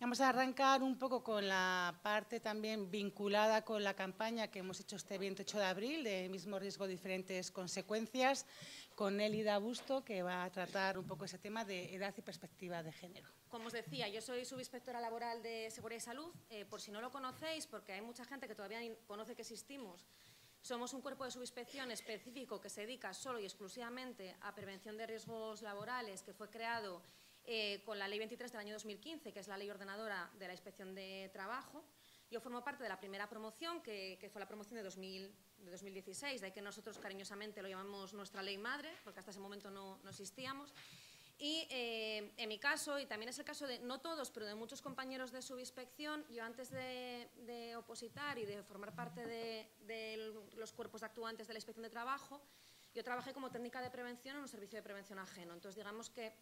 Vamos a arrancar un poco con la parte también vinculada con la campaña que hemos hecho este 28 de abril, de mismo riesgo, diferentes consecuencias, con Elida Busto, que va a tratar un poco ese tema de edad y perspectiva de género. Como os decía, yo soy subinspectora laboral de Seguridad y Salud. Eh, por si no lo conocéis, porque hay mucha gente que todavía conoce que existimos, somos un cuerpo de subinspección específico que se dedica solo y exclusivamente a prevención de riesgos laborales, que fue creado eh, con la Ley 23 del año 2015, que es la ley ordenadora de la Inspección de Trabajo. Yo formo parte de la primera promoción, que, fue la promoción de, 2000, de 2016, de ahí que nosotros cariñosamente lo llamamos nuestra ley madre, porque hasta ese momento no, no existíamos. Y eh, en mi caso, y también es el caso de no todos, pero de muchos compañeros de subinspección, yo antes de, opositar y de formar parte de, los cuerpos actuantes de la inspección de trabajo, yo trabajé como técnica de prevención en un servicio de prevención ajeno. Entonces, digamos que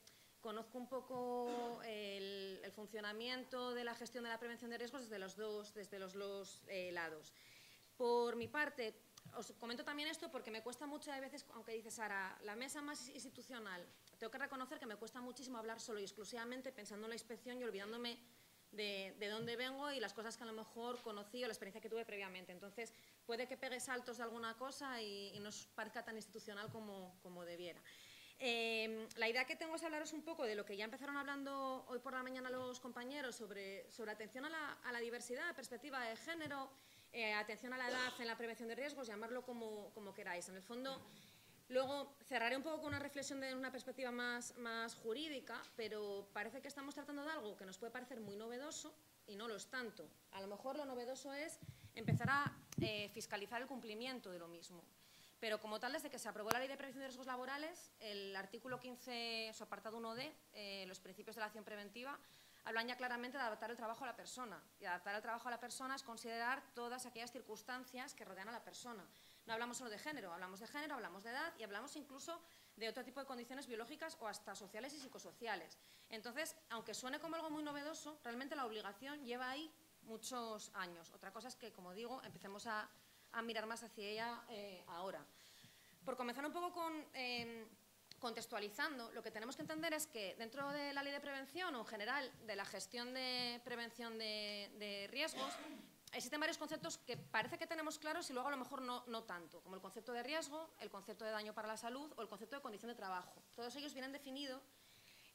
Conozco un poco eh, el, funcionamiento de la gestión de la prevención de riesgos desde los dos, desde los dos eh, lados. Por mi parte, os comento también esto porque me cuesta mucho a veces, aunque dices, Sara, la mesa más institucional, tengo que reconocer que me cuesta muchísimo hablar solo y exclusivamente pensando en la inspección y olvidándome de, dónde vengo y las cosas que a lo mejor conocí o la experiencia que tuve previamente. Entonces, puede que pegue saltos de alguna cosa y, no os parezca tan institucional como debiera. Em, la idea que tengo es hablaros un poco de lo que ya empezaron hablando hoy por la mañana los compañeros sobre, atención a la, diversidad, perspectiva de género, eh, atención a la edad en la prevención de riesgos, llamarlo como, queráis. En el fondo, luego cerraré un poco con una reflexión de una perspectiva más, jurídica, pero parece que estamos tratando de algo que nos puede parecer muy novedoso y no lo es tanto. A lo mejor lo novedoso es empezar a eh, fiscalizar el cumplimiento de lo mismo. Pero como tal, desde que se aprobó la Ley de Prevención de Riesgos Laborales, el artículo 15, su apartado 1D, eh, los principios de la acción preventiva, hablan ya claramente de adaptar el trabajo a la persona. Y adaptar el trabajo a la persona es considerar todas aquellas circunstancias que rodean a la persona. No hablamos solo de género, hablamos de género, hablamos de edad y hablamos incluso de otro tipo de condiciones biológicas o hasta sociales y psicosociales. Entonces, aunque suene como algo muy novedoso, realmente la obligación lleva ahí muchos años. Otra cosa es que, como digo, empecemos a a mirar más hacia ella eh, ahora. Por comenzar un poco con, em, contextualizando, lo que tenemos que entender es que dentro de la ley de prevención o en general de la gestión de prevención de, riesgos, existen varios conceptos que parece que tenemos claros y luego a lo mejor no, tanto, como el concepto de riesgo, el concepto de daño para la salud o el concepto de condición de trabajo. Todos ellos vienen definidos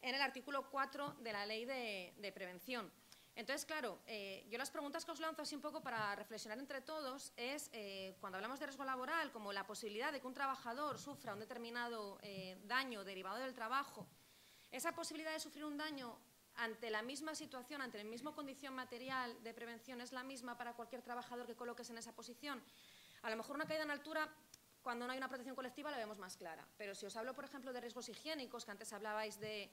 en el artículo 4 de la Ley de Prevención. Entonces, claro, eh, yo las preguntas que os lanzo así un poco para reflexionar entre todos es, eh, cuando hablamos de riesgo laboral, como la posibilidad de que un trabajador sufra un determinado eh, daño derivado del trabajo, esa posibilidad de sufrir un daño ante la misma situación, ante la misma condición material de prevención, es la misma para cualquier trabajador que coloques en esa posición. A lo mejor una caída en altura cuando no hay una protección colectiva la vemos más clara. Pero si os hablo, por ejemplo, de riesgos higiénicos, que antes hablabais de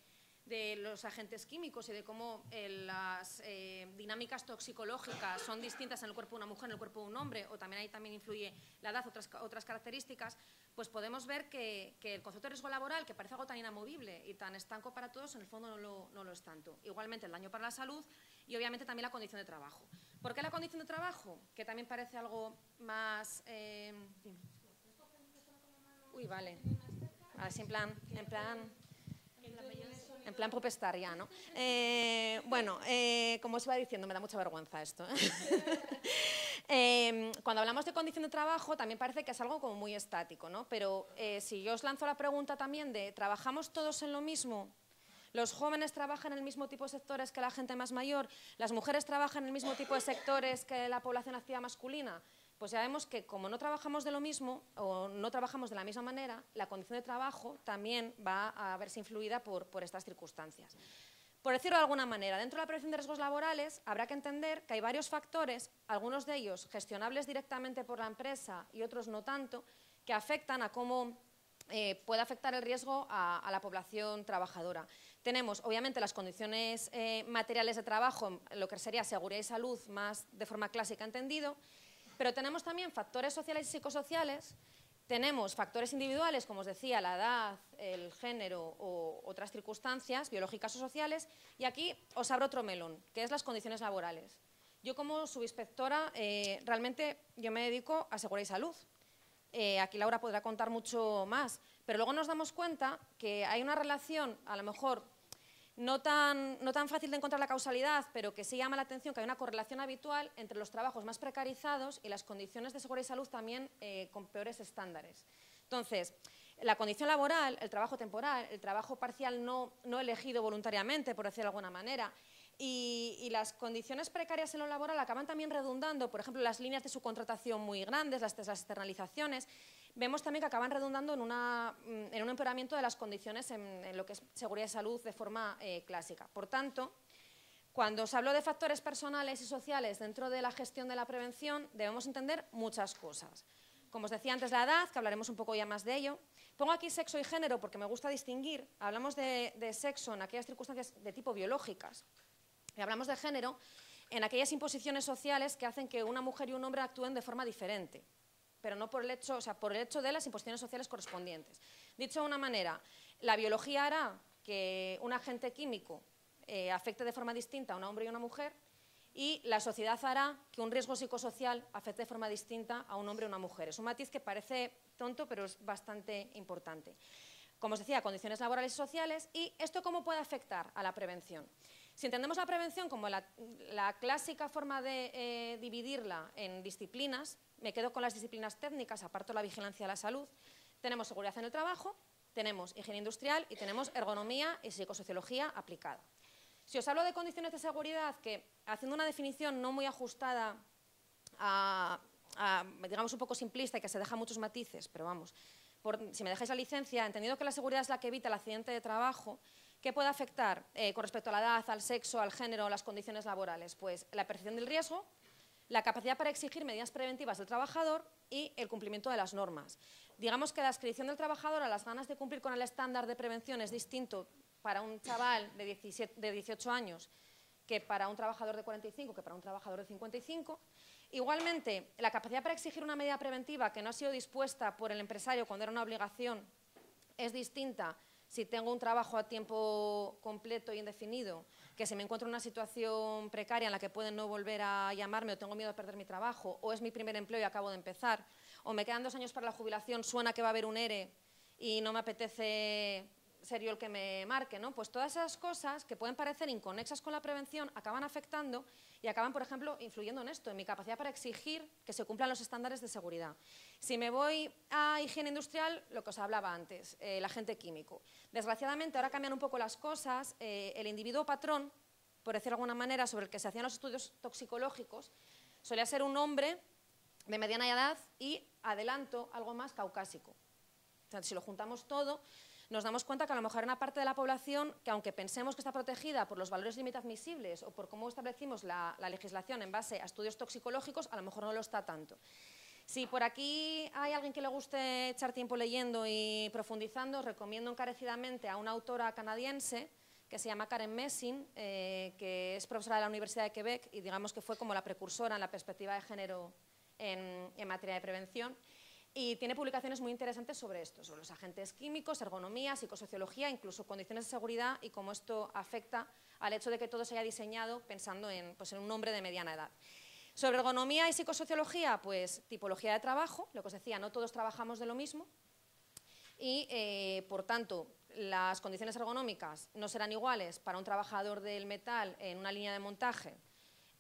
de los agentes químicos y de cómo eh, las eh, dinámicas toxicológicas son distintas en el cuerpo de una mujer, en el cuerpo de un hombre, o también ahí también influye la edad, otras, otras características, pues podemos ver que, que el concepto de riesgo laboral, que parece algo tan inamovible y tan estanco para todos, en el fondo no lo, no lo es tanto. Igualmente el daño para la salud y obviamente también la condición de trabajo. ¿Por qué la condición de trabajo? Que también parece algo más... Eh, uy, vale. A en plan, en plan en plan ya, ¿no? Eh, bueno, eh, como os iba diciendo, me da mucha vergüenza esto. ¿eh? Em, cuando hablamos de condición de trabajo, también parece que es algo como muy estático, ¿no? Pero si yo os lanzo la pregunta también de, ¿trabajamos todos en lo mismo? ¿Los jóvenes trabajan en el mismo tipo de sectores que la gente más mayor? ¿Las mujeres trabajan en el mismo tipo de sectores que la población activa masculina? pues ya vemos que como no trabajamos de lo mismo o no trabajamos de la misma manera, la condición de trabajo también va a verse influida por, estas circunstancias. Por decirlo de alguna manera, dentro de la prevención de riesgos laborales habrá que entender que hay varios factores, algunos de ellos gestionables directamente por la empresa y otros no tanto, que afectan a cómo eh, puede afectar el riesgo a, la población trabajadora. Tenemos, obviamente, las condiciones eh, materiales de trabajo, lo que sería seguridad y salud, más de forma clásica entendido, pero tenemos también factores sociales y psicosociales, tenemos factores individuales, como os decía, la edad, el género o otras circunstancias biológicas o sociales, y aquí os abro otro melón, que es las condiciones laborales. Yo como subinspectora, eh, realmente yo me dedico a seguridad y salud. Eh, aquí Laura podrá contar mucho más, pero luego nos damos cuenta que hay una relación, a lo mejor no tan, fácil de encontrar la causalidad, pero que sí llama la atención que hay una correlación habitual entre los trabajos más precarizados y las condiciones de seguridad y salud también eh, con peores estándares. Entonces, la condición laboral, el trabajo temporal, el trabajo parcial no, no elegido voluntariamente, por decirlo de alguna manera, y, las condiciones precarias en lo laboral acaban también redundando, por ejemplo, las líneas de subcontratación muy grandes, las externalizaciones, Vemos también que acaban redundando en, mm, un empeoramiento de las condiciones en, lo que es seguridad y salud de forma eh, clásica. Por tanto, cuando os hablo de factores personales y sociales dentro de la gestión de la prevención, debemos entender muchas cosas. Como os decía antes, la edad, que hablaremos un poco ya más de ello. Pongo aquí sexo y género porque me gusta distinguir. Hablamos de sexo en aquellas circunstancias de tipo biológicas y hablamos de género en aquellas imposiciones sociales que hacen que una mujer y un hombre actúen de forma diferente pero no por el hecho, o sea, por el hecho de las imposiciones sociales correspondientes. Dicho de una manera, la biología hará que un agente químico eh, afecte de forma distinta a un hombre y una mujer y la sociedad hará que un riesgo psicosocial afecte de forma distinta a un hombre y una mujer. Es un matiz que parece tonto, pero es bastante importante. Como os decía, condiciones laborales y sociales. ¿Y esto cómo puede afectar a la prevención? Si entendemos la prevención como la, clásica forma de eh, dividirla en disciplinas, me quedo con las disciplinas técnicas, aparto la vigilancia de la salud, tenemos seguridad en el trabajo, tenemos higiene industrial y tenemos ergonomía y psicosociología aplicada. Si os hablo de condiciones de seguridad, que haciendo una definición no muy ajustada a, digamos, un poco simplista y que se deja muchos matices, pero vamos, si me dejáis la licencia, entendido que la seguridad es la que evita el accidente de trabajo, ¿qué puede afectar eh, con respecto a la edad, al sexo, al género, las condiciones laborales? Pues la percepción del riesgo, la capacidad para exigir medidas preventivas del trabajador y el cumplimiento de las normas. Digamos que la adscripción del trabajador a las ganas de cumplir con el estándar de prevención es distinto para un chaval de, de 18 años que para un trabajador de 45, que para un trabajador de 55. Igualmente, la capacidad para exigir una medida preventiva que no ha sido dispuesta por el empresario cuando era una obligación es distinta si tengo un trabajo a tiempo completo e indefinido que si me encuentro en una situación precaria en la que pueden no volver a llamarme o tengo miedo a perder mi trabajo o es mi primer empleo y acabo de empezar o me quedan dos años para la jubilación, suena que va a haber un ERE y no me apetece serio el que me marque, ¿no? Pues todas esas cosas que pueden parecer inconexas con la prevención acaban afectando y acaban, por ejemplo, influyendo en esto, en mi capacidad para exigir que se cumplan los estándares de seguridad. Si me voy a higiene industrial, lo que os hablaba antes, eh, el agente químico. Desgraciadamente, ahora cambian un poco las cosas, eh, el individuo patrón, por decirlo de alguna manera, sobre el que se hacían los estudios toxicológicos, solía ser un hombre de mediana edad y, adelanto, algo más caucásico. si lo juntamos todo, nos damos cuenta que a lo mejor hay una parte de la población que aunque pensemos que está protegida por los valores límite admisibles o por cómo establecimos la, legislación en base a estudios toxicológicos, a lo mejor no lo está tanto. Si por aquí hay alguien que le guste echar tiempo leyendo y profundizando, recomiendo encarecidamente a una autora canadiense que se llama Karen Messing, eh, que es profesora de la Universidad de Quebec y digamos que fue como la precursora en la perspectiva de género en materia de prevención y tiene publicaciones muy interesantes sobre esto, sobre los agentes químicos, ergonomía, psicosociología, incluso condiciones de seguridad y cómo esto afecta al hecho de que todo se haya diseñado pensando en, pues, un hombre de mediana edad. Sobre ergonomía y psicosociología, pues tipología de trabajo, lo que os decía, no todos trabajamos de lo mismo y, eh, por tanto, las condiciones ergonómicas no serán iguales para un trabajador del metal en una línea de montaje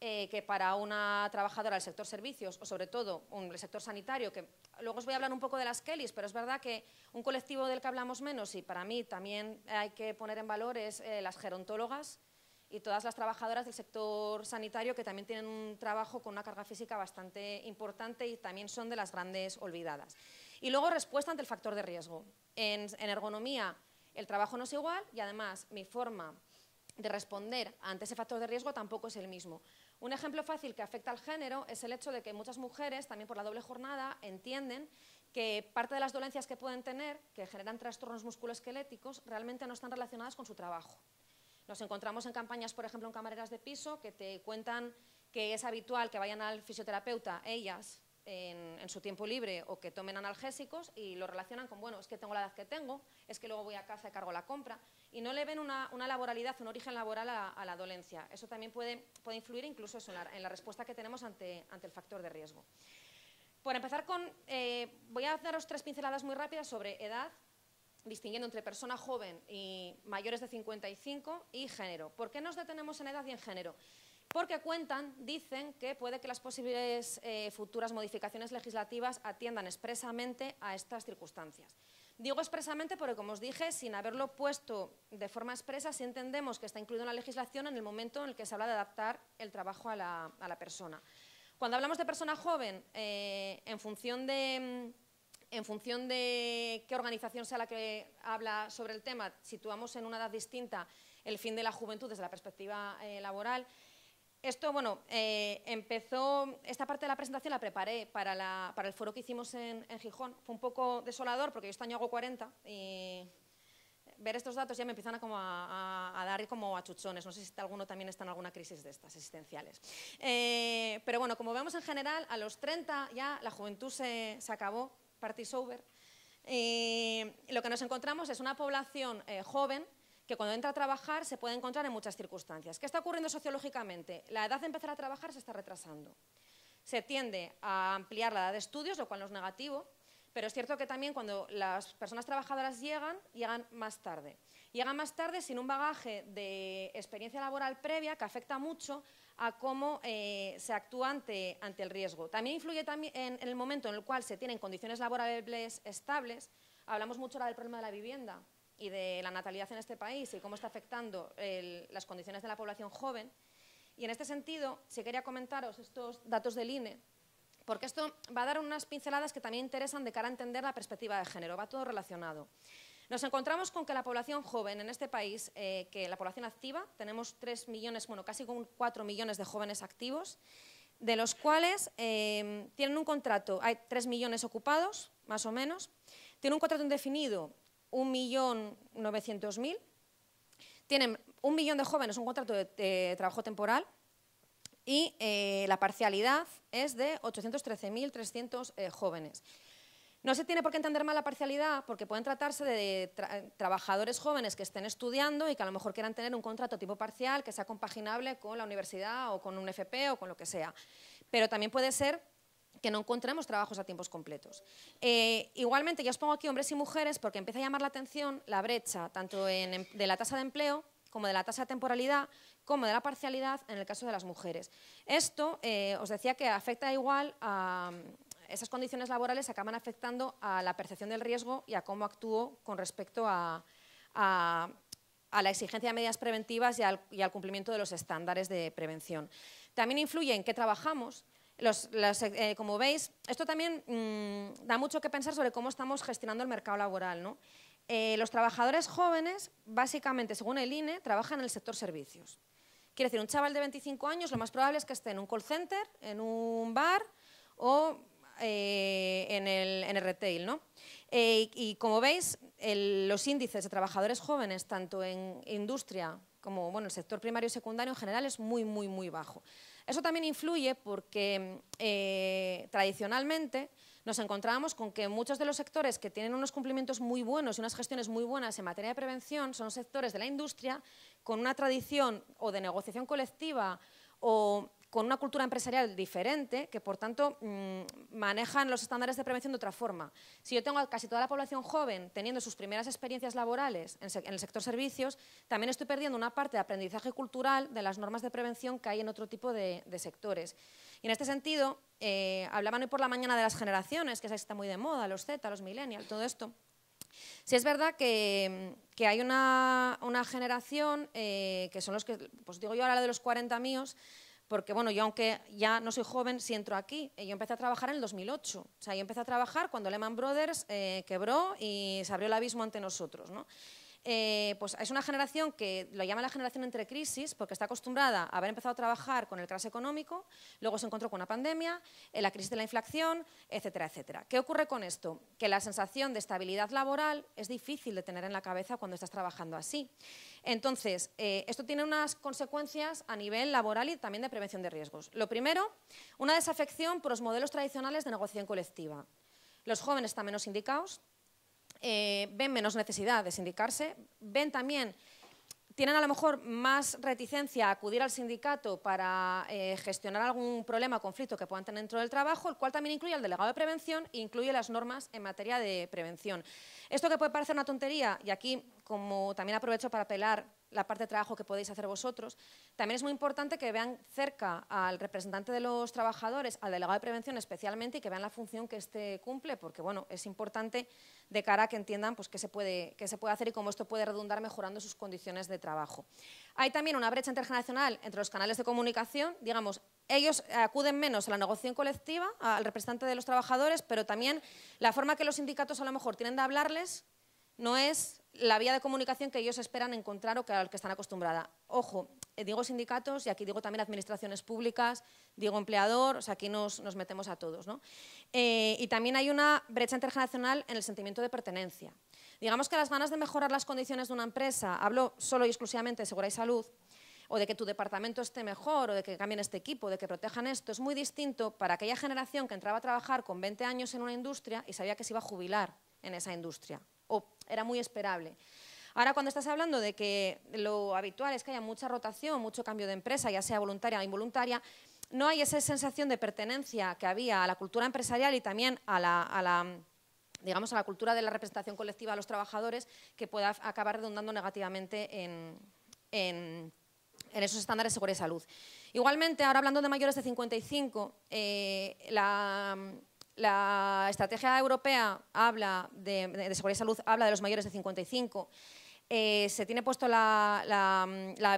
eh, que para una trabajadora del sector servicios o sobre todo un, el sector sanitario, que luego os voy a hablar un poco de las Kellys, pero es verdad que un colectivo del que hablamos menos y para mí también hay que poner en valor es eh, las gerontólogas y todas las trabajadoras del sector sanitario que también tienen un trabajo con una carga física bastante importante y también son de las grandes olvidadas. Y luego respuesta ante el factor de riesgo. en ergonomía el trabajo no es igual y además mi forma de responder ante ese factor de riesgo tampoco es el mismo. Un ejemplo fácil que afecta al género es el hecho de que muchas mujeres, también por la doble jornada, entienden que parte de las dolencias que pueden tener, que generan trastornos musculoesqueléticos, realmente no están relacionadas con su trabajo. Nos encontramos en campañas, por ejemplo, en camareras de piso, que te cuentan que es habitual que vayan al fisioterapeuta ellas en, su tiempo libre o que tomen analgésicos y lo relacionan con, bueno, es que tengo la edad que tengo, es que luego voy a casa y cargo la compra, y no le ven una, laboralidad, un origen laboral a, la dolencia. Eso también puede, influir incluso en la, respuesta que tenemos ante, el factor de riesgo. Por empezar con, eh, voy a daros tres pinceladas muy rápidas sobre edad, distinguiendo entre persona joven y mayores de 55 y género. ¿Por qué nos detenemos en edad y en género? porque cuentan, dicen que puede que las posibles eh, futuras modificaciones legislativas atiendan expresamente a estas circunstancias. Digo expresamente porque, como os dije, sin haberlo puesto de forma expresa, sí entendemos que está incluido en la legislación en el momento en el que se habla de adaptar el trabajo a la, persona. Cuando hablamos de persona joven, eh, en función de qué organización sea la que habla sobre el tema, situamos en una edad distinta el fin de la juventud desde la perspectiva eh, laboral esto, bueno, eh, empezó, esta parte de la presentación la preparé para, la, para el foro que hicimos en, en, Gijón. Fue un poco desolador porque yo este año hago 40 y ver estos datos ya me empiezan a, como a, dar como a chuchones. No sé si alguno también está en alguna crisis de estas existenciales. Eh, pero bueno, como vemos en general, a los 30 ya la juventud se, se acabó, party over. Y lo que nos encontramos es una población eh, joven que cuando entra a trabajar se puede encontrar en muchas circunstancias. ¿Qué está ocurriendo sociológicamente? La edad de empezar a trabajar se está retrasando. Se tiende a ampliar la edad de estudios, lo cual no es negativo, pero es cierto que también cuando las personas trabajadoras llegan, llegan más tarde. Llegan más tarde sin un bagaje de experiencia laboral previa que afecta mucho a cómo eh, se actúa ante, el riesgo. También influye también en, el momento en el cual se tienen condiciones laborales estables. Hablamos mucho ahora del problema de la vivienda y de la natalidad en este país y cómo está afectando las condiciones de la población joven. Y en este sentido, si quería comentaros estos datos del INE, porque esto va a dar unas pinceladas que también interesan de cara a entender la perspectiva de género, va todo relacionado. Nos encontramos con que la población joven en este país, eh, que la población activa, tenemos 3 millones, bueno, casi 4 millones de jóvenes activos, de los cuales eh, tienen un contrato, hay 3 millones ocupados, más o menos, tienen un contrato indefinido 1.900.000. Tienen un millón de jóvenes un contrato de, trabajo temporal y eh, la parcialidad es de 813.300 eh, jóvenes. No se tiene por qué entender mal la parcialidad porque pueden tratarse de trabajadores jóvenes que estén estudiando y que a lo mejor quieran tener un contrato tipo parcial que sea compaginable con la universidad o con un FP o con lo que sea. Pero también puede ser que no encontremos trabajos a tiempos completos. Eh, igualmente, ya os pongo aquí hombres y mujeres porque empieza a llamar la atención la brecha tanto em, de la tasa de empleo como de la tasa de temporalidad, como de la parcialidad en el caso de las mujeres. Esto, eh, os decía que afecta igual a... Mm, esas condiciones laborales acaban afectando a la percepción del riesgo y a cómo actúo con respecto a, la exigencia de medidas preventivas y al cumplimiento de los estándares de prevención. También influye en qué trabajamos, eh, eh, como veis, esto también mm, da mucho que pensar sobre cómo estamos gestionando el mercado laboral. Eh, los trabajadores jóvenes, básicamente, según el INE, trabajan en el sector servicios. Quiere decir, un chaval de 25 años lo más probable es que esté en un call center, en un bar o en, el, retail. y, como veis, los índices de trabajadores jóvenes, tanto en industria como en el sector primario y secundario en general, es muy, muy, muy bajo. Eso también influye porque eh, tradicionalmente nos encontrábamos con que muchos de los sectores que tienen unos cumplimientos muy buenos y unas gestiones muy buenas en materia de prevención son sectores de la industria con una tradición o de negociación colectiva o con una cultura empresarial diferente, que por tanto mm, manejan los estándares de prevención de otra forma. Si yo tengo a casi toda la población joven teniendo sus primeras experiencias laborales en, el sector servicios, también estoy perdiendo una parte de aprendizaje cultural de las normas de prevención que hay en otro tipo de, sectores. Y en este sentido, eh, hablaban hoy por la mañana de las generaciones, que está muy de moda, los Z, los millennials, todo esto. Sí es verdad que, hay una, generación, eh, que son los que, pues digo yo ahora de los 40 míos, porque bueno, yo aunque ya no soy joven, si entro aquí, eh, yo empecé a trabajar en el 2008. O sea, yo empecé a trabajar cuando Lehman Brothers eh, quebró y se abrió el abismo ante nosotros. ¿no? Eh, pues es una generación que lo llama la generación entre crisis porque está acostumbrada a haber empezado a trabajar con el crash económico, luego se encontró con una pandemia, eh, la crisis de la inflación, etcétera, etcétera. ¿Qué ocurre con esto? Que la sensación de estabilidad laboral es difícil de tener en la cabeza cuando estás trabajando así. Entonces, eh, esto tiene unas consecuencias a nivel laboral y también de prevención de riesgos. Lo primero, una desafección por los modelos tradicionales de negociación colectiva. Los jóvenes están menos indicados, eh, ven menos necesidad de sindicarse, ven también, tienen a lo mejor más reticencia a acudir al sindicato para eh, gestionar algún problema o conflicto que puedan tener dentro del trabajo, el cual también incluye al delegado de prevención e incluye las normas en materia de prevención. Esto que puede parecer una tontería, y aquí como también aprovecho para apelar la parte de trabajo que podéis hacer vosotros. También es muy importante que vean cerca al representante de los trabajadores, al delegado de prevención especialmente, y que vean la función que éste cumple, porque bueno, es importante de cara a que entiendan pues, qué, se puede, se puede hacer y cómo esto puede redundar mejorando sus condiciones de trabajo. Hay también una brecha intergeneracional entre los canales de comunicación, digamos, ellos eh, acuden menos a la negociación colectiva, al representante de los trabajadores, pero también la forma que los sindicatos a lo mejor tienen de hablarles no es la vía de comunicación que ellos esperan encontrar o que, al que están acostumbrada. Ojo, eh, digo sindicatos y aquí digo también administraciones públicas, digo empleador, o sea, aquí nos, metemos a todos. ¿no? Eh, y también hay una brecha intergeneracional en el sentimiento de pertenencia. Digamos que las ganas de mejorar las condiciones de una empresa, hablo solo y exclusivamente de seguridad y salud, o de que tu departamento esté mejor, o de que cambien este equipo, de que protejan esto, es muy distinto para aquella generación que entraba a trabajar con 20 años en una industria y sabía que se iba a jubilar en esa industria o era muy esperable. Ahora, cuando estás hablando de que lo habitual es que haya mucha rotación, mucho cambio de empresa, ya sea voluntaria o involuntaria, no hay esa sensación de pertenencia que había a la cultura empresarial y también a la, digamos, a la cultura de la representación colectiva de los trabajadores que pueda acabar redundando negativamente en, esos estándares de seguridad y salud. Igualmente, ahora hablando de mayores de 55, eh, la la estrategia europea habla de, seguridad y salud habla de los mayores de 55. Eh, se tiene puesto la,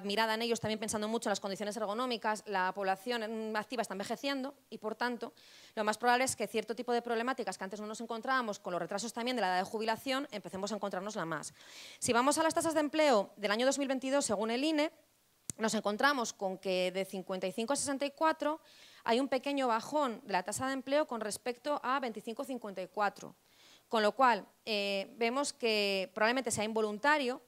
mirada en ellos también pensando mucho en las condiciones ergonómicas, la población activa está envejeciendo y por tanto lo más probable es que cierto tipo de problemáticas que antes no nos encontrábamos con los retrasos también de la edad de jubilación empecemos a encontrarnos la más. Si vamos a las tasas de empleo del año 2022 según el INE, nos encontramos con que de 55 a 64 hay un pequeño bajón de la tasa de empleo con respecto a 25-54, con lo cual eh, vemos que probablemente sea involuntario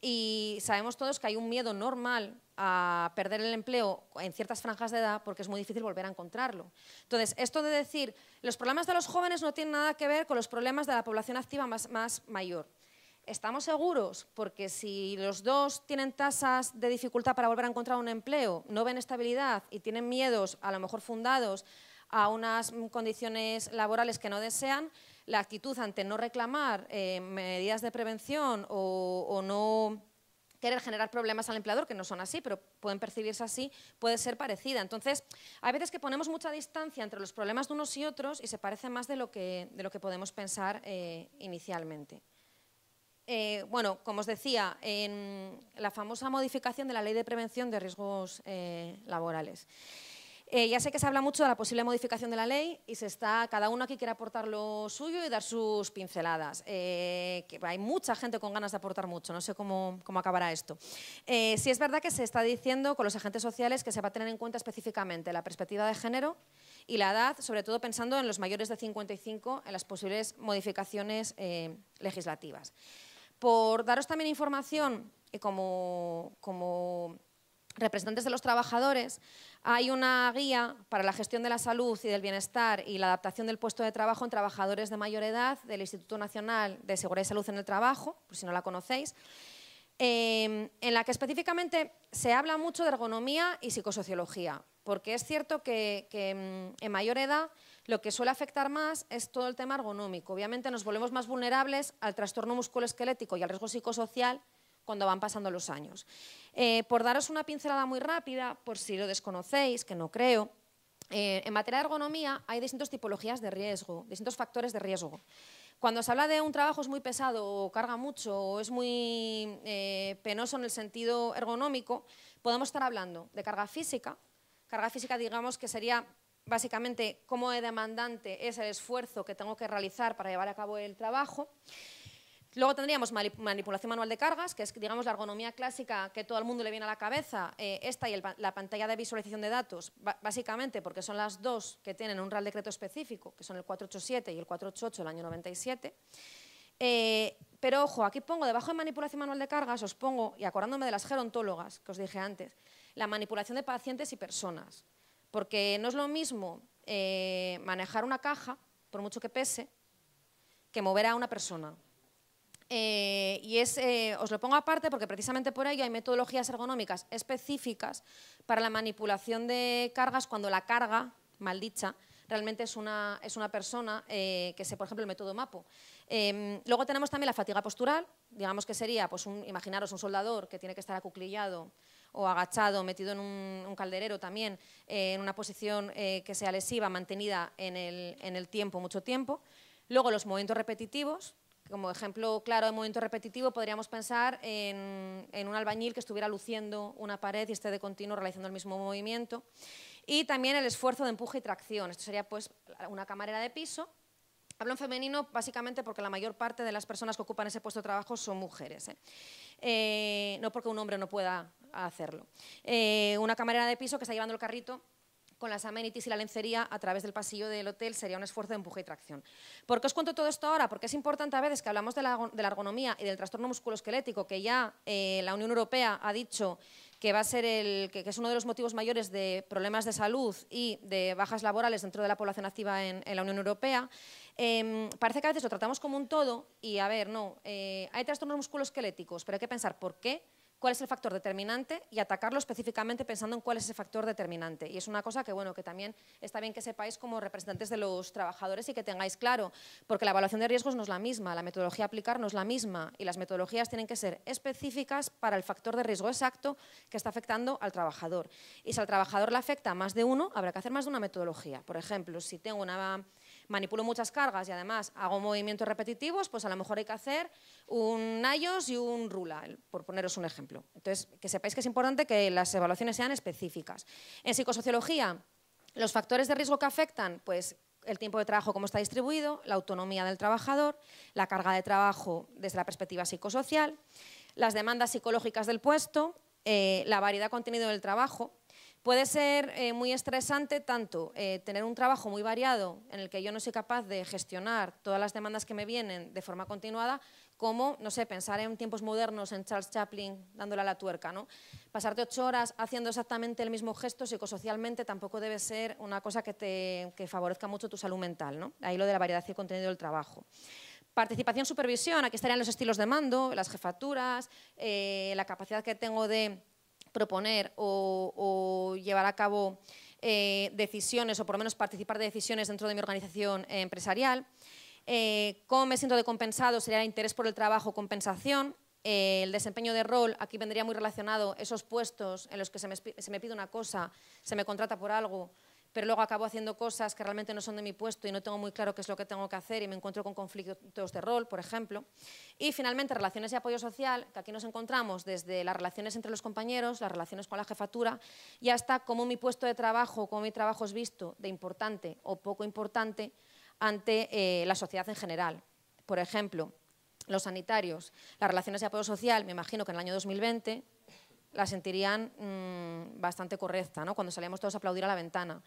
y sabemos todos que hay un miedo normal a perder el empleo en ciertas franjas de edad porque es muy difícil volver a encontrarlo. Entonces, esto de decir, los problemas de los jóvenes no tienen nada que ver con los problemas de la población activa más mayor. ¿Estamos seguros? Porque si los dos tienen tasas de dificultad para volver a encontrar un empleo, no ven estabilidad y tienen miedos, a lo mejor fundados, a unas condiciones laborales que no desean, la actitud ante no reclamar eh, medidas de prevención o, no querer generar problemas al empleador, que no son así, pero pueden percibirse así, puede ser parecida. Entonces, hay veces que ponemos mucha distancia entre los problemas de unos y otros y se parece más de lo que, podemos pensar eh, inicialmente. Eh, bueno, como os decía, en la famosa modificación de la Ley de Prevención de Riesgos eh, Laborales. Eh, ya sé que se habla mucho de la posible modificación de la ley y se está, cada uno aquí quiere aportar lo suyo y dar sus pinceladas. hay mucha gente con ganas de aportar mucho, no sé cómo, acabará esto. sí es verdad que se está diciendo con los agentes sociales que se va a tener en cuenta específicamente la perspectiva de género y la edad, sobre todo pensando en los mayores de 55 en las posibles modificaciones legislativas por daros también información eh, como, representantes de los trabajadores, hay una guía para la gestión de la salud y del bienestar y la adaptación del puesto de trabajo en trabajadores de mayor edad del Instituto Nacional de Seguridad y Salud en el Trabajo, por si no la conocéis, em, en la que específicamente se habla mucho de ergonomía y psicosociología, porque es cierto que em, en mayor edad lo que suele afectar más es todo el tema ergonómico. Obviamente nos volvemos más vulnerables al trastorno musculoesquelético y al riesgo psicosocial cuando van pasando los años. Eh, por daros una pincelada muy rápida, por si lo desconocéis, que no creo, eh, en materia de ergonomía hay distintas tipologías de riesgo, distintos factores de riesgo. Cuando se habla de un trabajo es muy pesado o carga mucho o es muy eh, penoso en el sentido ergonómico, podemos estar hablando de carga física, carga física digamos que sería básicamente como demandante es el esfuerzo que tengo que realizar para llevar a cabo el trabajo. Luego tendríamos manipulación manual de cargas, que es digamos, la ergonomía clásica que todo el mundo le viene a la cabeza, eh, esta y la pantalla de visualización de datos, básicamente porque son las dos que tienen un Real Decreto específico, que son el 487 y el 488 del año 97. Eh, pero ojo, aquí pongo debajo de manipulación manual de cargas, os pongo, y acordándome de las gerontólogas que os dije antes, la manipulación de pacientes y personas. Porque no es lo mismo eh, manejar una caja, por mucho que pese, que mover a una persona. Eh, y eh, os lo pongo aparte porque precisamente por ello hay metodologías ergonómicas específicas para la manipulación de cargas cuando la carga, maldicha, realmente es una, es una persona que se, por ejemplo, el método MAPO. Em, luego tenemos también la fatiga postural, digamos que sería, pues imaginaros un soldador que tiene que estar acuclillado o agachado, metido en un, calderero también, eh, en una posición eh, que sea lesiva, mantenida en el, tiempo, mucho tiempo. Luego los movimientos repetitivos, como ejemplo claro de movimiento repetitivo, podríamos pensar en, un albañil que estuviera luciendo una pared y esté de continuo realizando el mismo movimiento. Y también el esfuerzo de empuje y tracción. Esto sería pues una camarera de piso. Hablo en femenino básicamente porque la mayor parte de las personas que ocupan ese puesto de trabajo son mujeres. ¿eh? no porque un hombre no pueda hacerlo. Eh, una camarera de piso que está llevando el carrito con las amenities y la lencería a través del pasillo del hotel sería un esfuerzo de empuje y tracción. ¿Por qué os cuento todo esto ahora? Porque es importante a veces que hablamos de la, ergonomía y del trastorno musculoesquelético, que ya eh, la Unión Europea ha dicho que va a ser el, es uno de los motivos mayores de problemas de salud y de bajas laborales dentro de la población activa en, la Unión Europea. Em, parece que a veces lo tratamos como un todo y, a ver, no, eh, hay trastornos musculoesqueléticos, pero hay que pensar por qué cuál es el factor determinante y atacarlo específicamente pensando en cuál es ese factor determinante. Y es una cosa que, bueno, que también está bien que sepáis como representantes de los trabajadores y que tengáis claro, porque la evaluación de riesgos no es la misma, la metodología a aplicar no es la misma y las metodologías tienen que ser específicas para el factor de riesgo exacto que está afectando al trabajador. Y si al trabajador le afecta más de uno, habrá que hacer más de una metodología. Por ejemplo, si tengo una manipulo muchas cargas y además hago movimientos repetitivos, pues a lo mejor hay que hacer un Ayos y un RULA, por poneros un ejemplo. Entonces, que sepáis que es importante que las evaluaciones sean específicas. En psicosociología, los factores de riesgo que afectan, pues el tiempo de trabajo, cómo está distribuido, la autonomía del trabajador, la carga de trabajo desde la perspectiva psicosocial, las demandas psicológicas del puesto, eh, la variedad de contenido del trabajo, Puede ser eh, muy estresante tanto eh, tener un trabajo muy variado en el que yo no soy capaz de gestionar todas las demandas que me vienen de forma continuada, como, no sé, pensar en tiempos modernos, en Charles Chaplin dándole a la tuerca, ¿no? Pasarte ocho horas haciendo exactamente el mismo gesto psicosocialmente tampoco debe ser una cosa que, te, favorezca mucho tu salud mental, ¿no? Ahí lo de la variedad y el contenido del trabajo. Participación, supervisión, aquí estarían los estilos de mando, las jefaturas, eh, la capacidad que tengo de proponer o, llevar a cabo eh, decisiones o por lo menos participar de decisiones dentro de mi organización empresarial. Eh, ¿Cómo me siento de compensado? Sería interés por el trabajo, compensación. Eh, el desempeño de rol, aquí vendría muy relacionado esos puestos en los que se me, se me pide una cosa, se me contrata por algo, pero luego acabo haciendo cosas que realmente no son de mi puesto y no tengo muy claro qué es lo que tengo que hacer y me encuentro con conflictos de rol, por ejemplo. Y finalmente, relaciones de apoyo social, que aquí nos encontramos desde las relaciones entre los compañeros, las relaciones con la jefatura y hasta cómo mi puesto de trabajo, cómo mi trabajo es visto de importante o poco importante ante eh, la sociedad en general. Por ejemplo, los sanitarios, las relaciones de apoyo social, me imagino que en el año 2020, la sentirían mm, bastante correcta, ¿no? cuando salíamos todos a aplaudir a la ventana.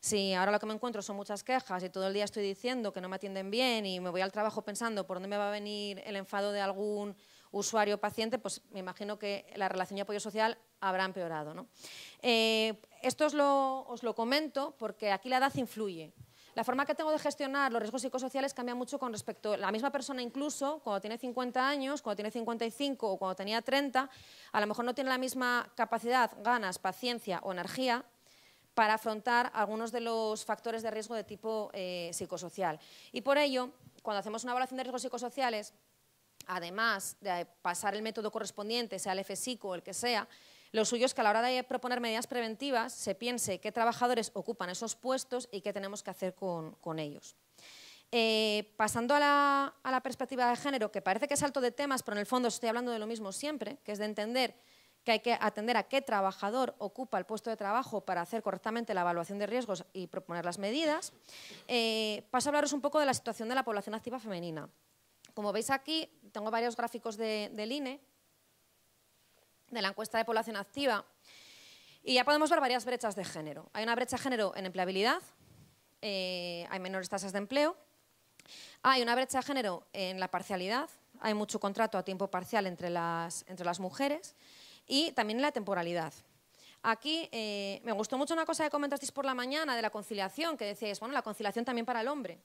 Si ahora lo que me encuentro son muchas quejas y todo el día estoy diciendo que no me atienden bien y me voy al trabajo pensando por dónde me va a venir el enfado de algún usuario o paciente, pues me imagino que la relación de apoyo social habrá empeorado. ¿no? Eh, esto os lo comento porque aquí la edad influye. La forma que tengo de gestionar los riesgos psicosociales cambia mucho con respecto a la misma persona incluso, cuando tiene 50 años, cuando tiene 55 o cuando tenía 30, a lo mejor no tiene la misma capacidad, ganas, paciencia o energía para afrontar algunos de los factores de riesgo de tipo eh, psicosocial. Y por ello, cuando hacemos una evaluación de riesgos psicosociales, además de pasar el método correspondiente, sea el FSICO o el que sea, lo suyo es que a la hora de proponer medidas preventivas se piense qué trabajadores ocupan esos puestos y qué tenemos que hacer con, ellos. Eh, pasando a la, perspectiva de género, que parece que salto de temas, pero en el fondo estoy hablando de lo mismo siempre, que es de entender que hay que atender a qué trabajador ocupa el puesto de trabajo para hacer correctamente la evaluación de riesgos y proponer las medidas, eh, paso a hablaros un poco de la situación de la población activa femenina. Como veis aquí, tengo varios gráficos de, del INE, de la encuesta de población activa. Y ya podemos ver varias brechas de género. Hay una brecha de género en empleabilidad, eh, hay menores tasas de empleo, hay una brecha de género en la parcialidad, hay mucho contrato a tiempo parcial entre las, mujeres y también en la temporalidad. Aquí eh, me gustó mucho una cosa que comentasteis por la mañana de la conciliación, que decíais, bueno, la conciliación también para el hombre.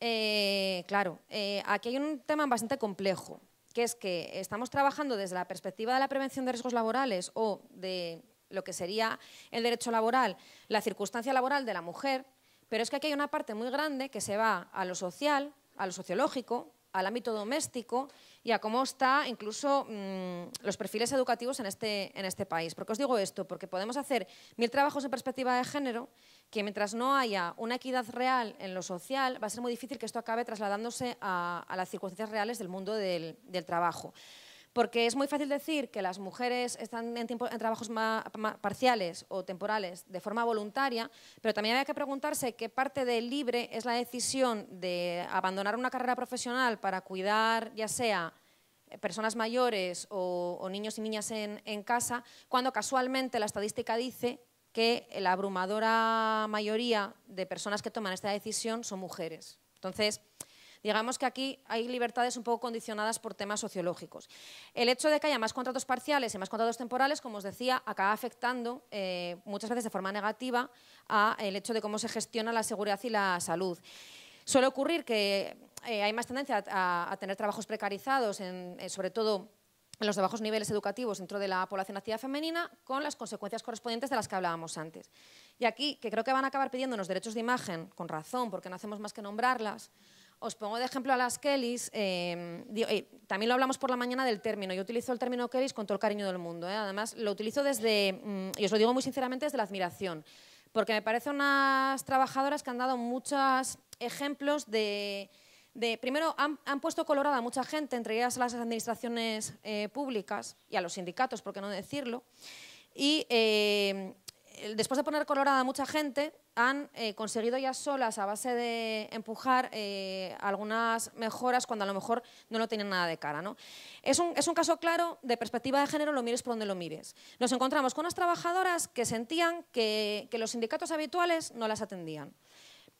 Eh, claro, aquí hay un tema bastante complejo que es que estamos trabajando desde la perspectiva de la prevención de riesgos laborales o de lo que sería el derecho laboral, la circunstancia laboral de la mujer, pero es que aquí hay una parte muy grande que se va a lo social, a lo sociológico, al ámbito doméstico y a cómo están incluso mm, los perfiles educativos en este, en este país. ¿Por qué os digo esto? Porque podemos hacer mil trabajos en perspectiva de género que mientras no haya una equidad real en lo social, va a ser muy difícil que esto acabe trasladándose a, las circunstancias reales del mundo del, del trabajo. Porque es muy fácil decir que las mujeres están en, trabajos parciales o temporales de forma voluntaria, pero también hay que preguntarse qué parte de libre es la decisión de abandonar una carrera profesional para cuidar ya sea eh, personas mayores o, niños y niñas en, en casa, cuando casualmente la estadística dice que la abrumadora mayoría de personas que toman esta decisión son mujeres. Entonces, Digamos que aquí hay libertades un poco condicionadas por temas sociológicos. El hecho de que haya más contratos parciales y más contratos temporales, como os decía, acaba afectando eh, muchas veces de forma negativa al hecho de cómo se gestiona la seguridad y la salud. Suele ocurrir que eh, hay más tendencia a, tener trabajos precarizados, en, eh, sobre todo en los de bajos niveles educativos dentro de la población activa femenina, con las consecuencias correspondientes de las que hablábamos antes. Y aquí, que creo que van a acabar pidiéndonos derechos de imagen, con razón, porque no hacemos más que nombrarlas, os pongo de ejemplo a las Kellys. Eh, eh, también lo hablamos por la mañana del término. Yo utilizo el término Kellys con todo el cariño del mundo. Eh. Además, lo utilizo desde, mm, y os lo digo muy sinceramente, desde la admiración. Porque me parecen unas trabajadoras que han dado muchos ejemplos de... primero, han, puesto colorada a mucha gente, entre ellas a las administraciones públicas y a los sindicatos, por qué no decirlo. Y después de poner colorada a mucha gente, han eh, conseguido ya solas, a base de empujar, eh, algunas mejoras cuando a lo mejor no lo tienen nada de cara. ¿no? Es, un, caso claro de perspectiva de género, lo mires por donde lo mires. Nos encontramos con unas trabajadoras que sentían que los sindicatos habituales no las atendían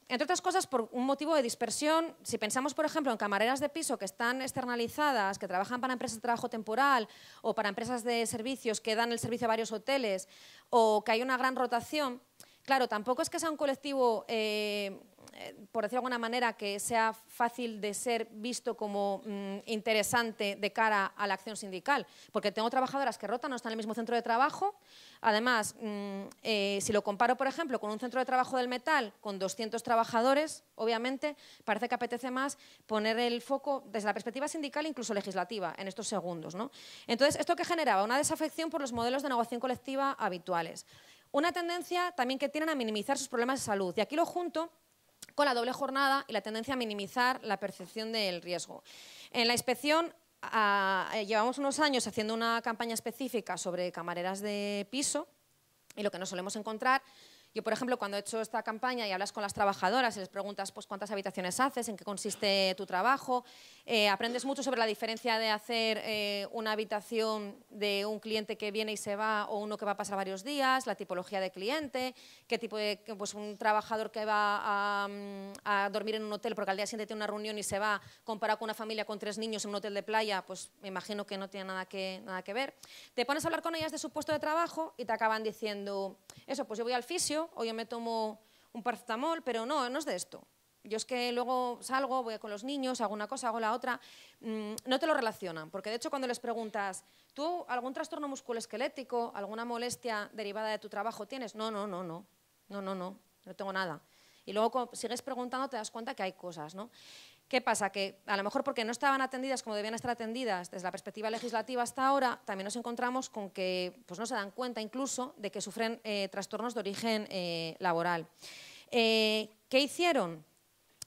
entre otras cosas, por un motivo de dispersión, si pensamos, por ejemplo, en camareras de piso que están externalizadas, que trabajan para empresas de trabajo temporal o para empresas de servicios que dan el servicio a varios hoteles o que hay una gran rotación, Claro, tampoco es que sea un colectivo, eh, eh, por decirlo de alguna manera, que sea fácil de ser visto como mm, interesante de cara a la acción sindical, porque tengo trabajadoras que rotan, no están en el mismo centro de trabajo. Además, mm, eh, si lo comparo, por ejemplo, con un centro de trabajo del metal con 200 trabajadores, obviamente parece que apetece más poner el foco desde la perspectiva sindical, incluso legislativa, en estos segundos. ¿no? Entonces, ¿esto que generaba? Una desafección por los modelos de negociación colectiva habituales una tendencia también que tienen a minimizar sus problemas de salud. Y aquí lo junto con la doble jornada y la tendencia a minimizar la percepción del riesgo. En la inspección eh, llevamos unos años haciendo una campaña específica sobre camareras de piso y lo que nos solemos encontrar yo, por ejemplo, cuando he hecho esta campaña y hablas con las trabajadoras y les preguntas pues, cuántas habitaciones haces, en qué consiste tu trabajo, eh, aprendes mucho sobre la diferencia de hacer eh, una habitación de un cliente que viene y se va o uno que va a pasar varios días, la tipología de cliente, qué tipo de, pues un trabajador que va mm, a, dormir en un hotel porque al día siguiente tiene una reunión y se va, comparado con una familia con tres niños en un hotel de playa, pues me imagino que no tiene nada que, nada que ver. Te pones a hablar con ellas de su puesto de trabajo y te acaban diciendo, eso, pues yo voy al fisio, o yo me tomo un paracetamol, pero no, no es de esto. Yo es que luego salgo, voy con los niños, hago una cosa, hago la otra. Mm, no te lo relacionan, porque de hecho cuando les preguntas, ¿tú algún trastorno musculoesquelético, alguna molestia derivada de tu trabajo tienes? No, no, no, no, no, no, no, no tengo nada. Y luego sigues preguntando te das cuenta que hay cosas, ¿no? ¿Qué pasa? Que a lo mejor porque no estaban atendidas como debían estar atendidas desde la perspectiva legislativa hasta ahora, también nos encontramos con que pues, no se dan cuenta incluso de que sufren eh, trastornos de origen eh, laboral. Eh, ¿Qué hicieron?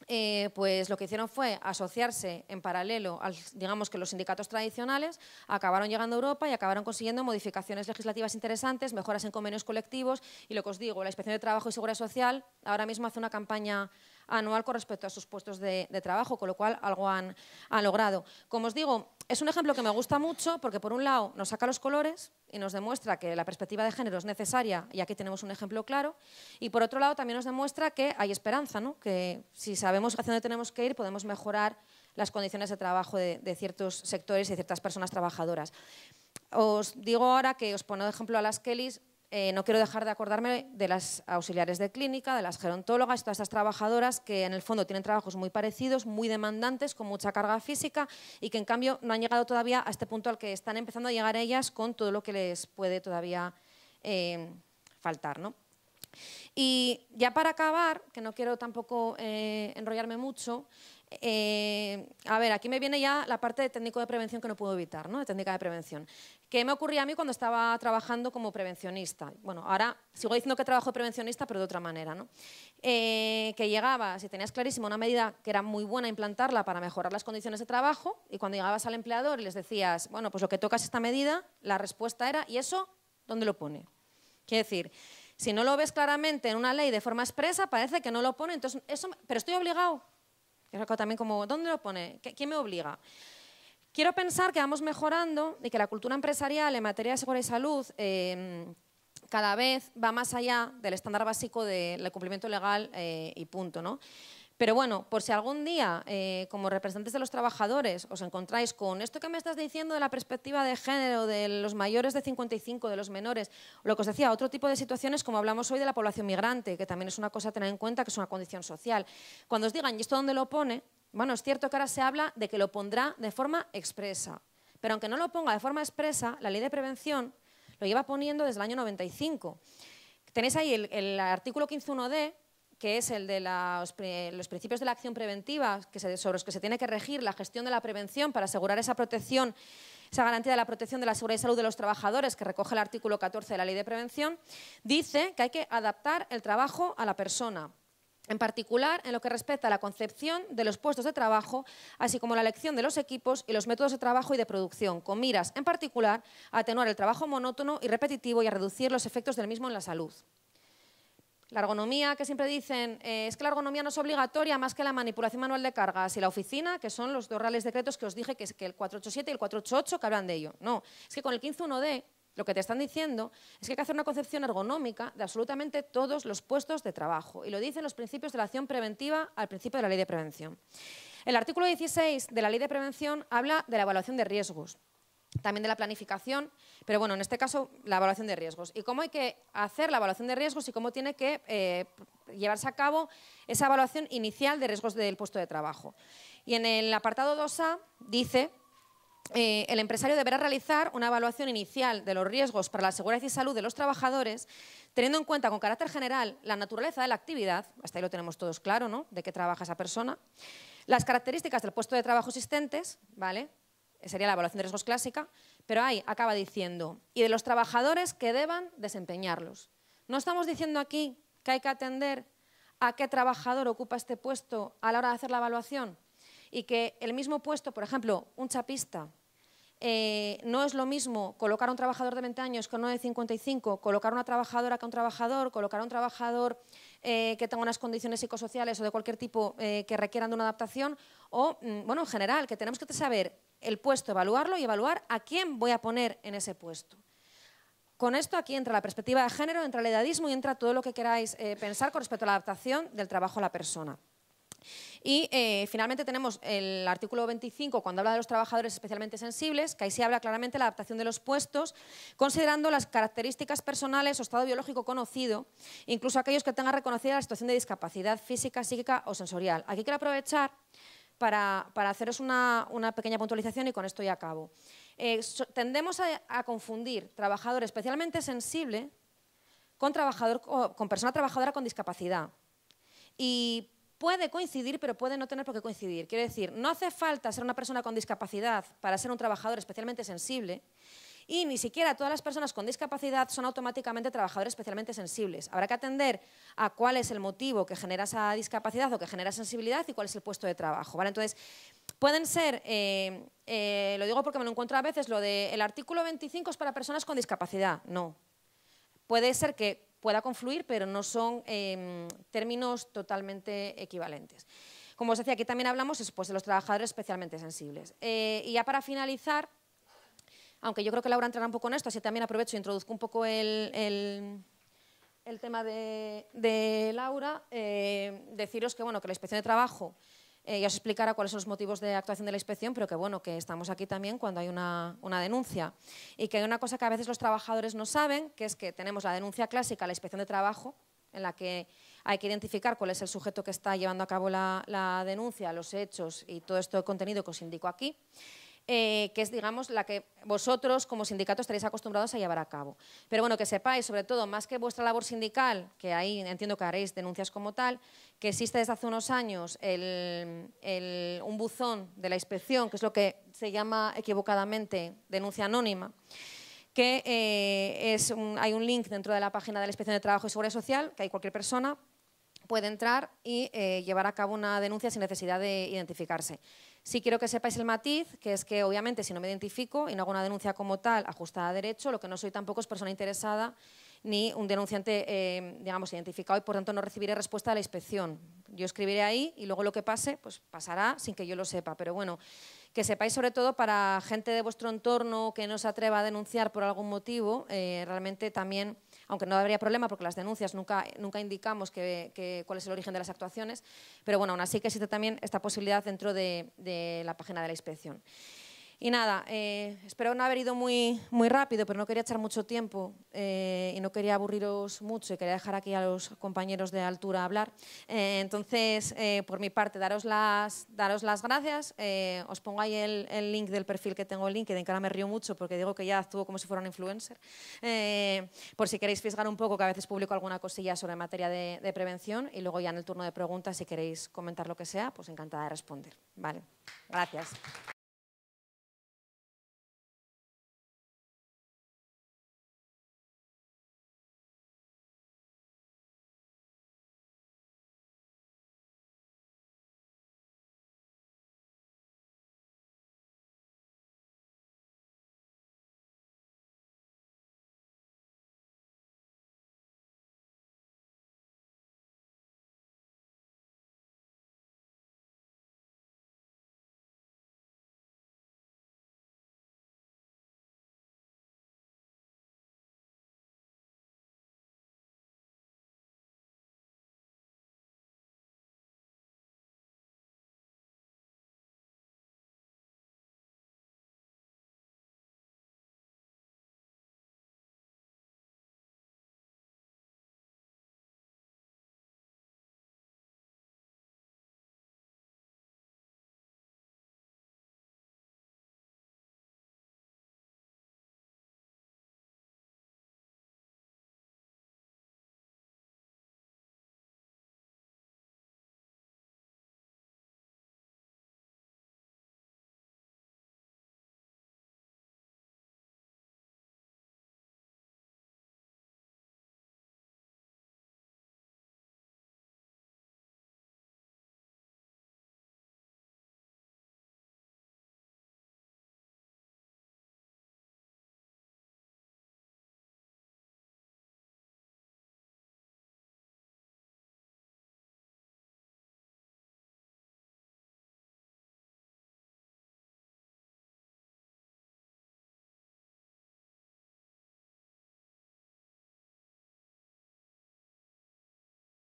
Eh, pues lo que hicieron fue asociarse en paralelo a digamos que los sindicatos tradicionales, acabaron llegando a Europa y acabaron consiguiendo modificaciones legislativas interesantes, mejoras en convenios colectivos y lo que os digo, la Inspección de Trabajo y Seguridad Social ahora mismo hace una campaña anual con respecto a sus puestos de, trabajo, con lo cual algo han, logrado. Como os digo, es un ejemplo que me gusta mucho porque por un lado nos saca los colores, y nos demuestra que la perspectiva de género es necesaria, y aquí tenemos un ejemplo claro, y por otro lado también nos demuestra que hay esperanza, ¿no? que si sabemos hacia dónde tenemos que ir podemos mejorar las condiciones de trabajo de, de ciertos sectores y ciertas personas trabajadoras. Os digo ahora que os pongo de ejemplo a las Kellys, eh, no quiero dejar de acordarme de las auxiliares de clínica, de las gerontólogas, todas estas trabajadoras que en el fondo tienen trabajos muy parecidos, muy demandantes, con mucha carga física y que en cambio no han llegado todavía a este punto al que están empezando a llegar ellas con todo lo que les puede todavía eh, faltar. Y ya para acabar, que no quiero tampoco eh, enrollarme mucho, eh, a ver, aquí me viene ya la parte de técnico de prevención que no puedo evitar, ¿no? De técnica de prevención. ¿Qué me ocurría a mí cuando estaba trabajando como prevencionista? Bueno, ahora sigo diciendo que trabajo de prevencionista, pero de otra manera, ¿no? Eh, que llegaba, si tenías clarísimo una medida que era muy buena implantarla para mejorar las condiciones de trabajo, y cuando llegabas al empleador y les decías, bueno, pues lo que tocas esta medida, la respuesta era, ¿y eso dónde lo pone? Quiere decir, si no lo ves claramente en una ley de forma expresa, parece que no lo pone, entonces eso, pero estoy obligado, yo creo también como, ¿dónde lo pone? ¿Quién me obliga? Quiero pensar que vamos mejorando y que la cultura empresarial en materia de seguridad y salud em, cada vez va más allá del estándar básico del cumplimiento legal eh, y punto. ¿no? Pero bueno, por si algún día, eh, como representantes de los trabajadores, os encontráis con esto que me estás diciendo de la perspectiva de género, de los mayores de 55, de los menores, lo que os decía, otro tipo de situaciones, como hablamos hoy de la población migrante, que también es una cosa a tener en cuenta, que es una condición social. Cuando os digan, ¿y esto dónde lo pone? Bueno, es cierto que ahora se habla de que lo pondrá de forma expresa. Pero aunque no lo ponga de forma expresa, la ley de prevención lo lleva poniendo desde el año 95. Tenéis ahí el, el artículo 15.1d, que es el de los, principios de la acción preventiva que sobre los que se tiene que regir la gestión de la prevención para asegurar esa protección, esa garantía de la protección de la seguridad y salud de los trabajadores que recoge el artículo 14 de la Ley de Prevención, dice que hay que adaptar el trabajo a la persona. En particular, en lo que respecta a la concepción de los puestos de trabajo, así como la elección de los equipos y los métodos de trabajo y de producción, con miras, en particular, a atenuar el trabajo monótono y repetitivo y a reducir los efectos del mismo en la salud. La ergonomía, que siempre dicen, eh, es que la ergonomía no es obligatoria más que la manipulación manual de cargas y la oficina, que son los dos reales decretos que os dije, que es que el 487 y el 488 que hablan de ello. No, es que con el 151D lo que te están diciendo es que hay que hacer una concepción ergonómica de absolutamente todos los puestos de trabajo. Y lo dicen los principios de la acción preventiva al principio de la ley de prevención. El artículo 16 de la ley de prevención habla de la evaluación de riesgos también de la planificación, pero bueno, en este caso la evaluación de riesgos. Y cómo hay que hacer la evaluación de riesgos y cómo tiene que eh, llevarse a cabo esa evaluación inicial de riesgos del puesto de trabajo. Y en el apartado 2A dice, eh, el empresario deberá realizar una evaluación inicial de los riesgos para la seguridad y salud de los trabajadores, teniendo en cuenta con carácter general la naturaleza de la actividad, hasta ahí lo tenemos todos claro, ¿no?, de qué trabaja esa persona, las características del puesto de trabajo existentes, ¿vale?, sería la evaluación de riesgos clásica, pero ahí acaba diciendo, y de los trabajadores que deban desempeñarlos. No estamos diciendo aquí que hay que atender a qué trabajador ocupa este puesto a la hora de hacer la evaluación y que el mismo puesto, por ejemplo, un chapista, eh, no es lo mismo colocar a un trabajador de 20 años que uno de 55, colocar a una trabajadora que un trabajador, colocar a un trabajador eh, que tenga unas condiciones psicosociales o de cualquier tipo eh, que requieran de una adaptación, o, mm, bueno, en general, que tenemos que saber el puesto, evaluarlo y evaluar a quién voy a poner en ese puesto. Con esto aquí entra la perspectiva de género, entra el edadismo y entra todo lo que queráis eh, pensar con respecto a la adaptación del trabajo a la persona. Y eh, finalmente tenemos el artículo 25, cuando habla de los trabajadores especialmente sensibles, que ahí se habla claramente de la adaptación de los puestos, considerando las características personales o estado biológico conocido, incluso aquellos que tengan reconocida la situación de discapacidad física, psíquica o sensorial. Aquí quiero aprovechar para, haceros una, pequeña puntualización y con esto ya acabo. Eh, tendemos a, confundir trabajador especialmente sensible con, con persona trabajadora con discapacidad. Y puede coincidir, pero puede no tener por qué coincidir. Quiero decir, no hace falta ser una persona con discapacidad para ser un trabajador especialmente sensible, y ni siquiera todas las personas con discapacidad son automáticamente trabajadores especialmente sensibles. Habrá que atender a cuál es el motivo que genera esa discapacidad o que genera sensibilidad y cuál es el puesto de trabajo. Entonces, pueden ser, eh, eh, lo digo porque me lo encuentro a veces, lo del el artículo 25 es para personas con discapacidad. No. Puede ser que pueda confluir, pero no son em, términos totalmente equivalentes. Como os decía, aquí también hablamos pues, de los trabajadores especialmente sensibles. Eh, y ya para finalizar, aunque yo creo que Laura entrará un poco en esto, así también aprovecho y e introduzco un poco el, tema de, Laura, eh, deciros que, bueno, que la inspección de trabajo, eh, ya os explicará cuáles son los motivos de actuación de la inspección, pero que, bueno, que estamos aquí también cuando hay una, denuncia. Y que hay una cosa que a veces los trabajadores no saben, que es que tenemos la denuncia clásica, la inspección de trabajo, en la que hay que identificar cuál es el sujeto que está llevando a cabo la, denuncia, los hechos y todo esto contenido que os indico aquí. Eh, que es, digamos, la que vosotros como sindicato estaréis acostumbrados a llevar a cabo. Pero bueno, que sepáis, sobre todo, más que vuestra labor sindical, que ahí entiendo que haréis denuncias como tal, que existe desde hace unos años un buzón de la inspección, que es lo que se llama equivocadamente denuncia anónima, que eh, hay un link dentro de la página de la Inspección de Trabajo y Seguridad Social, que hay cualquier persona puede entrar y eh, llevar a cabo una denuncia sin necesidad de identificarse. Sí quiero que sepáis el matiz, que es que obviamente si no me identifico y no hago una denuncia como tal ajustada a derecho, lo que no soy tampoco es persona interesada ni un denunciante, eh, digamos, identificado y por tanto no recibiré respuesta de la inspección. Yo escribiré ahí y luego lo que pase, pues pasará sin que yo lo sepa. Pero bueno, que sepáis sobre todo para gente de vuestro entorno que no se atreva a denunciar por algún motivo, eh, realmente también aunque no habría problema porque las denuncias nunca, nunca indicamos cuál es el origen de las actuaciones, pero bueno, aún así que existe también esta posibilidad dentro de la página de la inspección. Y nada, eh, espero no haber ido muy, rápido, pero no quería echar mucho tiempo eh, y no quería aburriros mucho y quería dejar aquí a los compañeros de altura hablar. Eh, entonces, por mi parte, daros las, gracias. os pongo ahí el, link del perfil que tengo en link, que ahora me río mucho porque digo que ya actúo como si fuera un influencer. por si queréis fisgar un poco, que a veces publico alguna cosilla sobre materia de, de prevención y luego ya en el turno de preguntas, si queréis comentar lo que sea, pues encantada de responder. Vale, gracias.